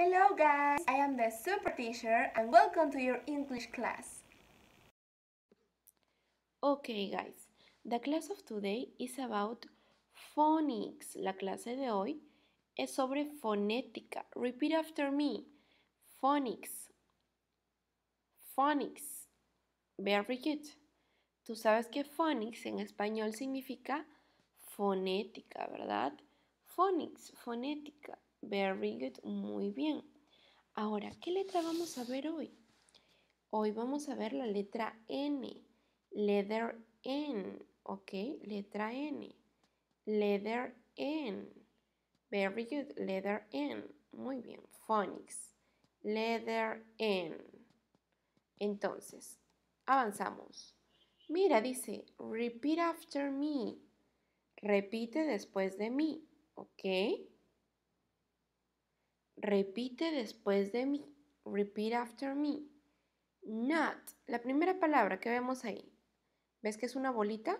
Hello guys, I am the super teacher and welcome to your English class. Okay guys, the class of today is about phonics. La clase de hoy es sobre fonética. Repeat after me. Phonics. Phonics. Very good. Tú sabes que phonics en español significa fonética, ¿verdad? Phonics, fonética. Very good, muy bien. Ahora, ¿qué letra vamos a ver hoy? Hoy vamos a ver la letra N. Letter N, ¿ok? Letra N. Letter N. Very good, letter N. Muy bien, phonics. Letter N. Entonces, avanzamos. Mira, dice, repeat after me. Repite después de mí, ¿ok? Repite después de mí. Repeat after me. Not. La primera palabra que vemos ahí. ¿Ves que es una bolita?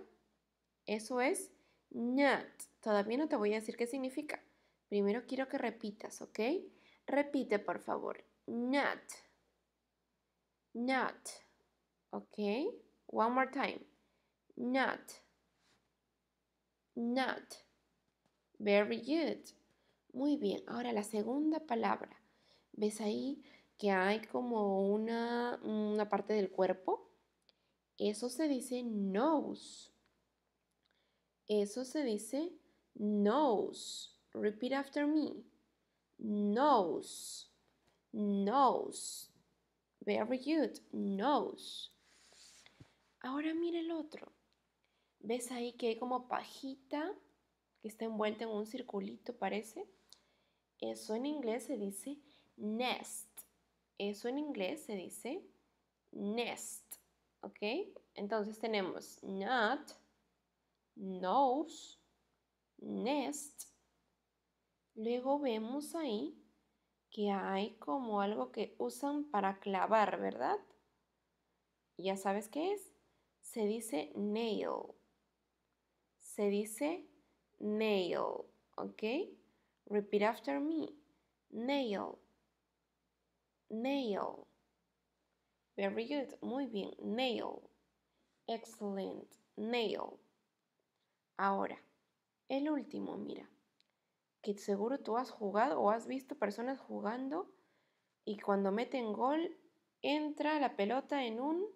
Eso es not. Todavía no te voy a decir qué significa. Primero quiero que repitas, ¿ok? Repite, por favor. Not. Not. ¿Ok? One more time. Not. Not. Very good. Muy bien, ahora la segunda palabra. ¿Ves ahí que hay como una, parte del cuerpo? Eso se dice nose. Eso se dice nose. Repeat after me. Nose. Nose. Very good. Nose. Ahora mira el otro. ¿Ves ahí que hay como pajita que está envuelta en un circulito, parece? Eso en inglés se dice nest. Eso en inglés se dice nest. ¿Ok? Entonces tenemos not, nose, nest. Luego vemos ahí que hay como algo que usan para clavar, ¿verdad? ¿Ya sabes qué es? Se dice nail. Se dice nail, ¿ok? Repeat after me. Nail. Nail. Very good. Muy bien. Nail. Excellent. Nail. Ahora, el último, mira. Que seguro tú has jugado o has visto personas jugando y cuando meten gol entra la pelota en un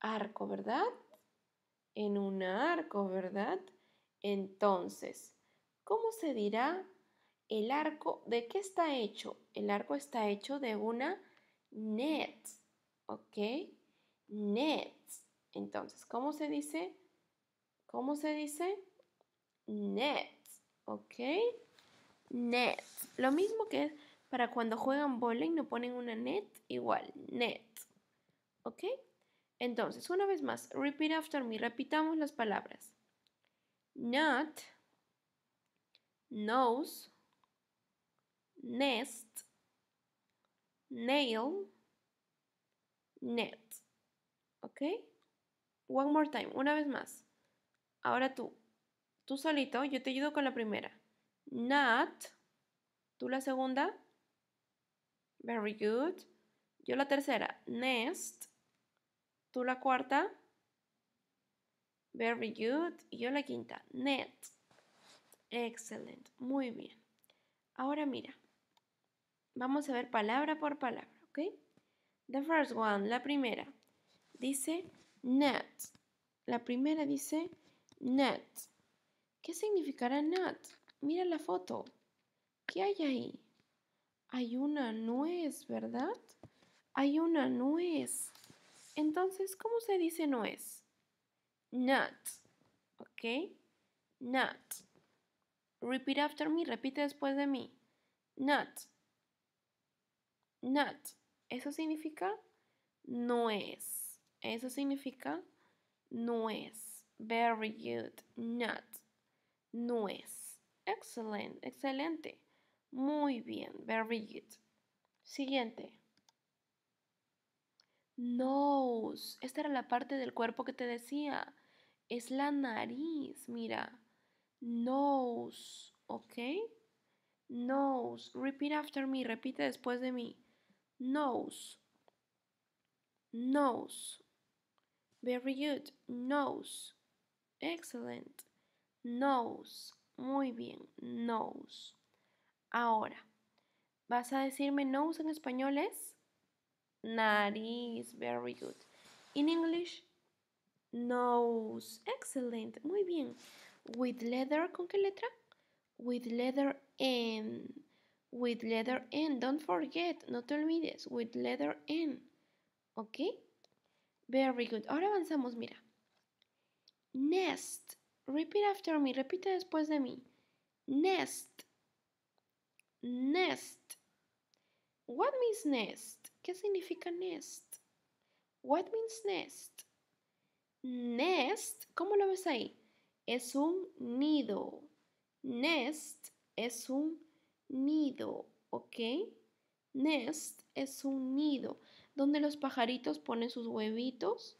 arco, ¿verdad? En un arco, ¿verdad? Entonces, ¿cómo se dirá el arco, ¿de qué está hecho? El arco está hecho de una net, ¿ok? Net. Entonces, ¿cómo se dice? ¿Cómo se dice? Net, ¿ok? Net. Lo mismo que para cuando juegan bowling, no ponen una net, igual, net, ¿ok? Entonces, una vez más, repeat after me, repitamos las palabras. Not, nose, nest, nail, net. ¿Ok? One more time, una vez más. Ahora tú, tú solito, yo te ayudo con la primera. Not, tú la segunda. Very good. Yo la tercera, nest. Tú la cuarta. Very good. Y yo la quinta, net. Excelente, muy bien. Ahora mira, Vamos a ver palabra por palabra, ¿ok? The first one, la primera, dice nut. La primera dice nut. ¿Qué significará nut? Mira la foto. ¿Qué hay ahí? Hay una nuez, ¿verdad? Hay una nuez. Entonces, ¿cómo se dice nuez? Nut. ¿Ok? Nut. Repeat after me, repite después de mí. Nut not. Eso significa no es. Eso significa no es. Very good. Not. No es. Excellent. Excelente. Muy bien. Very good. Siguiente. Nose. Esta era la parte del cuerpo que te decía. Es la nariz. Mira. Nose. ¿Ok? Nose. Repeat after me. Repite después de mí nose, nose. Very good, nose. Excellent, nose. Muy bien, nose. Ahora, ¿vas a decirme nose en español es? Nariz, very good. In English, nose. Excellent, muy bien. With leather, ¿con qué letra? With leather en with letter N. Don't forget, no te olvides, with letter N. ¿Ok? Very good. Ahora avanzamos, mira. Nest. Repeat after me. Repite después de mí. Nest. Nest. What means nest? ¿Qué significa nest? What means nest? Nest, ¿cómo lo ves ahí? Es un nido. Nest es un nido, ¿ok? Nest es un nido, donde los pajaritos ponen sus huevitos.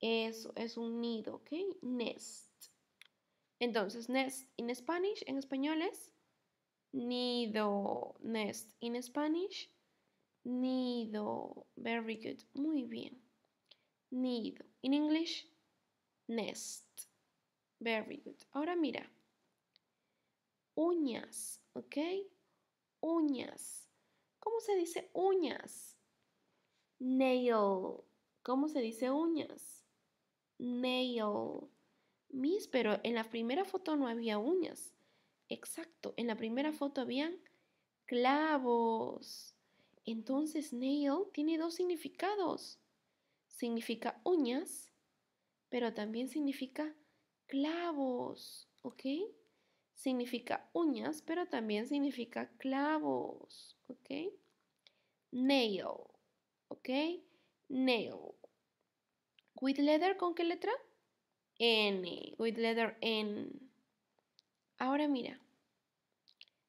Eso es un nido, ¿ok? Nest. Entonces, nest in Spanish, en español es nido. Nest in Spanish, nido. Very good, muy bien. Nido. In English, nest. Very good. Ahora mira. Uñas, ¿ok? uñas. ¿Cómo se dice uñas? Nail. ¿Cómo se dice uñas? Nail. Miss, pero en la primera foto no había uñas. Exacto, en la primera foto habían clavos. Entonces, nail tiene dos significados. Significa uñas, pero también significa clavos, ¿ok? significa uñas, pero también significa clavos, ¿ok? Nail, ¿ok? Nail. With letter, ¿con qué letra? N, with letter N. Ahora mira,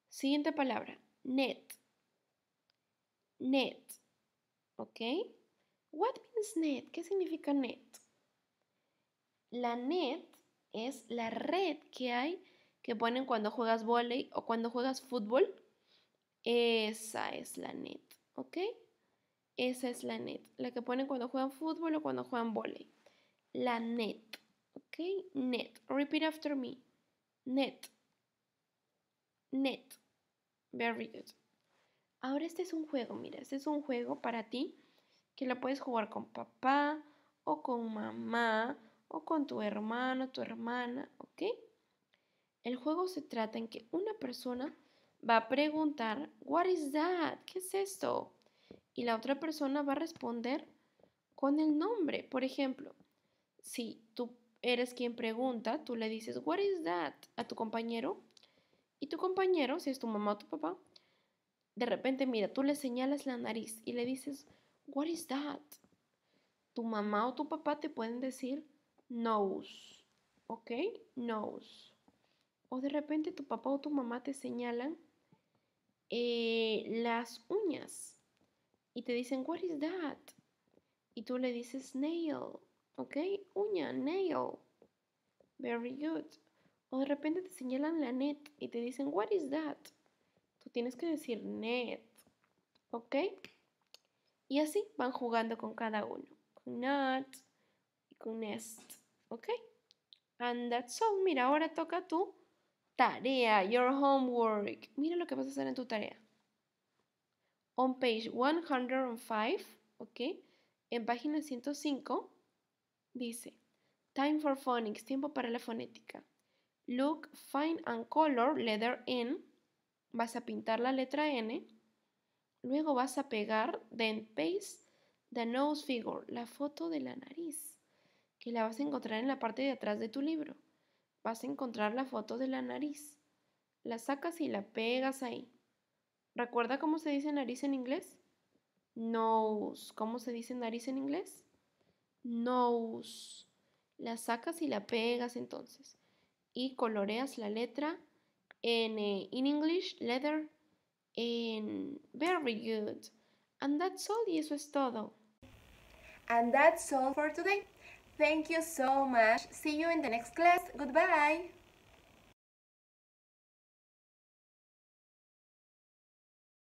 siguiente palabra, net, net, ¿ok? What means net? ¿Qué significa net? La net es la red que hay que ponen cuando juegas volei o cuando juegas fútbol. Esa es la net, ¿ok? Esa es la net, la que ponen cuando juegan fútbol o cuando juegan volei. La net, ¿ok? Net. Repeat after me. Net. Net. Very good. Ahora este es un juego, mira, este es un juego para ti que lo puedes jugar con papá o con mamá o con tu hermano, tu hermana, ¿ok? El juego se trata en que una persona va a preguntar, What is that? ¿Qué es esto? Y la otra persona va a responder con el nombre. Por ejemplo, si tú eres quien pregunta, tú le dices, What is that? a tu compañero. Y tu compañero, si es tu mamá o tu papá, de repente, mira, tú le señalas la nariz y le dices, What is that? Tu mamá o tu papá te pueden decir, Nose. ¿Ok? Nose o de repente tu papá o tu mamá te señalan eh, las uñas y te dicen, what is that? Y tú le dices nail, ¿ok? Uña, nail. Very good. O de repente te señalan la net y te dicen, what is that? Tú tienes que decir net, ¿ok? Y así van jugando con cada uno, con not y con nest, ¿ok? And that's all. Mira, ahora toca tú Tarea, your homework. Mira lo que vas a hacer en tu tarea. On page 105, ¿ok? En página 105 dice, Time for phonics, tiempo para la fonética. Look, find and color letter N. Vas a pintar la letra N. Luego vas a pegar, then paste the nose figure, la foto de la nariz, que la vas a encontrar en la parte de atrás de tu libro vas a encontrar la foto de la nariz. La sacas y la pegas ahí. ¿Recuerda cómo se dice nariz en inglés? Nose. ¿Cómo se dice nariz en inglés? Nose. La sacas y la pegas entonces. Y coloreas la letra en eh, in English letter en very good. And that's all y eso es todo. And that's all for today. Thank you so much. See you in the next class. Goodbye.